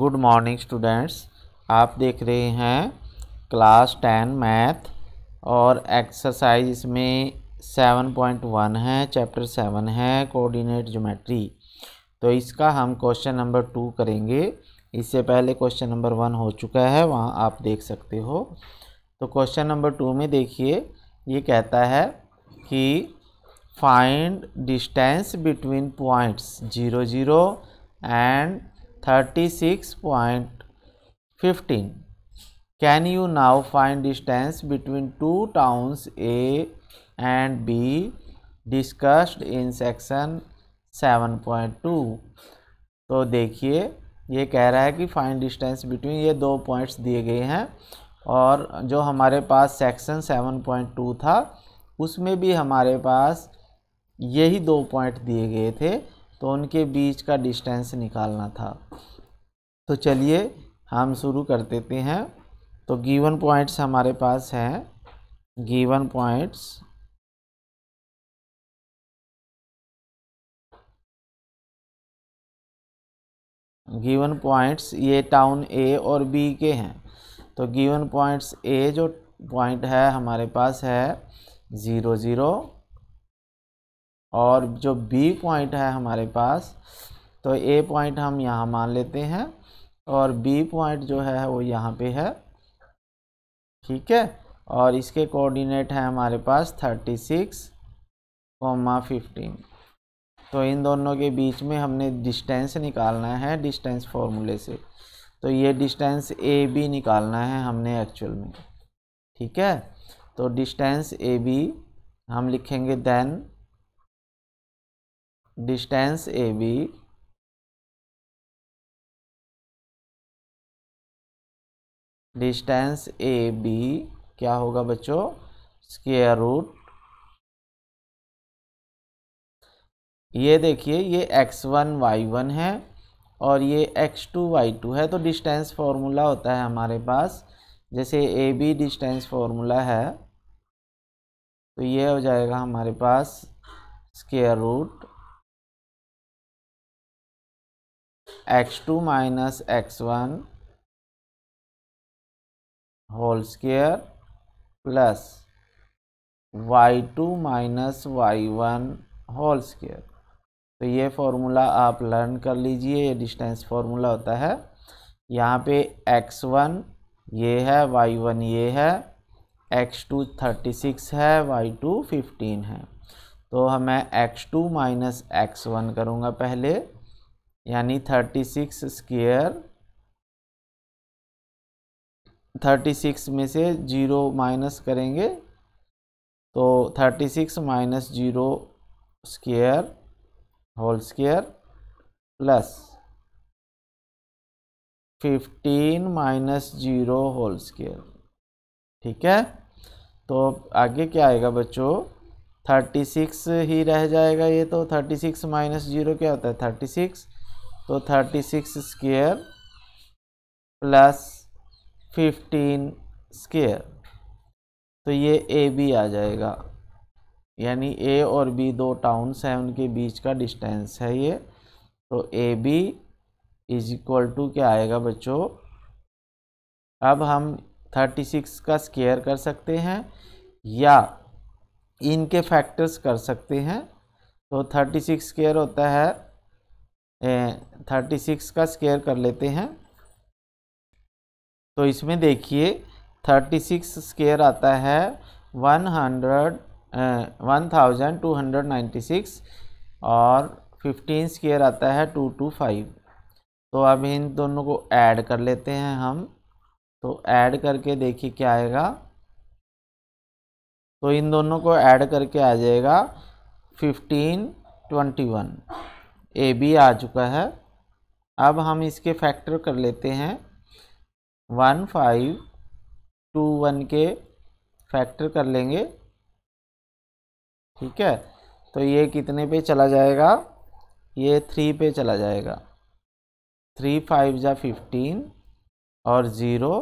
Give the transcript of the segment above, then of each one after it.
good morning students आप देख रहे हैं क्लास टेन मैथ और एक्सरसाइज इसमें सेवन पॉइंट वन है चैप्टर सेवन है कोऑर्डिनेट ज्योमेट्री तो इसका हम क्वेश्चन नंबर टू करेंगे इससे पहले क्वेश्चन नंबर वन हो चुका है वहाँ आप देख सकते हो तो क्वेश्चन नंबर टू में देखिए ये कहता है कि find distance between points zero zero and thirty six point fifteen can you now find distance between two towns A and B discussed in section seven point two तो देखिए ये कह रहा है कि फाइंड डिस्टेंस बिटवीन ये दो points दिए गए हैं और जो हमारे पास सेक्शन सेवन पॉइंट टू था उसमें भी हमारे पास यही दो पॉइंट दिए गए थे तो उनके बीच का डिस्टेंस निकालना था तो चलिए हम शुरू कर देते हैं तो गिवन पॉइंट्स हमारे पास हैं गिवन पॉइंट्स गिवन पॉइंट्स ये टाउन ए और बी के हैं तो गिवन पॉइंट्स ए जो पॉइंट है हमारे पास है ज़ीरो ज़ीरो और जो बी पॉइंट है हमारे पास तो ए पॉइंट हम यहाँ मान लेते हैं और बी पॉइंट जो है वो यहाँ पे है ठीक है और इसके कोऑर्डिनेट हैं हमारे पास थर्टी सिक्स कोमा फिफ्टीन तो इन दोनों के बीच में हमने डिस्टेंस निकालना है डिस्टेंस फॉर्मूले से तो ये डिस्टेंस ए बी निकालना है हमने एक्चुअल में ठीक है तो डिस्टेंस ए बी हम लिखेंगे then distance A B distance A B क्या होगा बच्चों स्केयर रूट ये देखिए ये एक्स वन वाई वन है और ये एक्स टू वाई टू है तो डिस्टेंस फार्मूला होता है हमारे पास जैसे ए बी डिस्टेंस फार्मूला है तो ये हो जाएगा हमारे पास square root x two minus x one whole square plus y two minus y one whole square तो ये फॉर्मूला आप लर्न कर लीजिए ये डिस्टेंस फॉर्मूला होता है यहाँ पे एक्स वन ये है वाई वन ये है एक्स टू थर्टी सिक्स है वाई टू फिफ्टीन है तो हमें x two minus x one करूँगा पहले यानी thirty six square thirty six में से ज़ीरो माइनस करेंगे तो thirty six minus zero square whole square plus fifteen minus zero whole square ठीक है तो आगे क्या आएगा बच्चों थर्टी सिक्स ही रह जाएगा ये तो थर्टी सिक्स माइनस ज़ीरो क्या होता है थर्टी सिक्स तो thirty six square plus fifteen square तो ये ए बी आ जाएगा यानी ए और बी दो टाउन्स हैं उनके बीच का डिस्टेंस है ये तो A B is equal to क्या आएगा बच्चों अब हम थर्टी सिक्स का स्केयर कर सकते हैं या इनके फैक्टर्स कर सकते हैं तो थर्टी सिक्स स्केयर होता है थर्टी सिक्स का स्केयर कर लेते हैं तो इसमें देखिए थर्टी सिक्स स्केयर आता है one hundred one thousand two hundred ninety six और फिफ्टीन स्केयर आता है टू टू फाइव तो अब इन दोनों को ऐड कर लेते हैं हम तो ऐड करके देखिए क्या आएगा तो इन दोनों को ऐड करके आ जाएगा fifteen twenty one A B आ चुका है अब हम इसके फैक्टर कर लेते हैं वन फाइव टू वन के फैक्टर कर लेंगे ठीक है तो ये कितने पे चला जाएगा ये थ्री पे चला जाएगा थ्री फाइव जा फिफ्टीन और ज़ीरो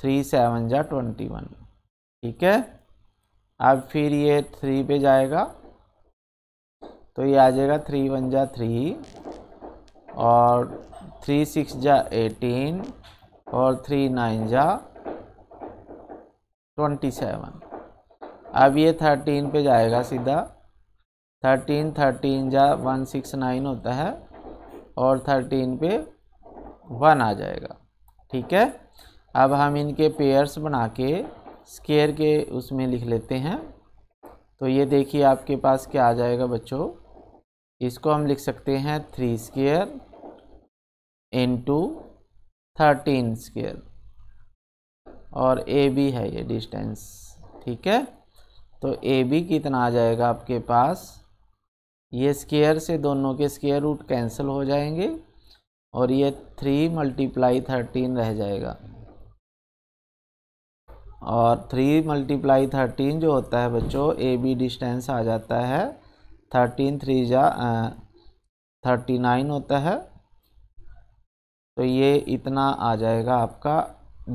थ्री सेवन जा ट्वेंटी वन ठीक है अब फिर ये थ्री पे जाएगा तो ये आ जाएगा थ्री वन जा थ्री और थ्री सिक्स जा एटीन और थ्री नाइन जा ट्वेंटी सेवन अब ये थर्टीन पे जाएगा सीधा थर्टीन थर्टीन जा वन सिक्स नाइन होता है और थर्टीन पे वन आ जाएगा ठीक है अब हम इनके पेयर्स बना के स्केयर के उसमें लिख लेते हैं तो ये देखिए आपके पास क्या आ जाएगा बच्चों इसको हम लिख सकते हैं three square into thirteen square और ए बी है ये डिस्टेंस ठीक है तो ए बी कितना आ जाएगा आपके पास ये स्केयर से दोनों के स्केयर रूट कैंसिल हो जाएंगे और ये थ्री मल्टीप्लाई थर्टीन रह जाएगा और थ्री मल्टीप्लाई थर्टीन जो होता है बच्चों ए बी डिस्टेंस आ जाता है थर्टीन थ्री जा थर्टी नाइन होता है तो ये इतना आ जाएगा आपका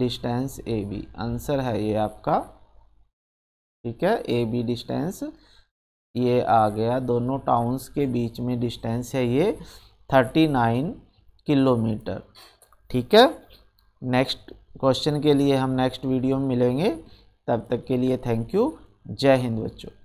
डिस्टेंस ए बी आंसर है ये आपका ठीक है ए बी डिस्टेंस ये आ गया दोनों टाउन्स के बीच में डिस्टेंस है ये थर्टी नाइन किलोमीटर ठीक है नेक्स्ट क्वेश्चन के लिए हम नेक्स्ट वीडियो में मिलेंगे तब तक के लिए थैंक यू जय हिंद बच्चों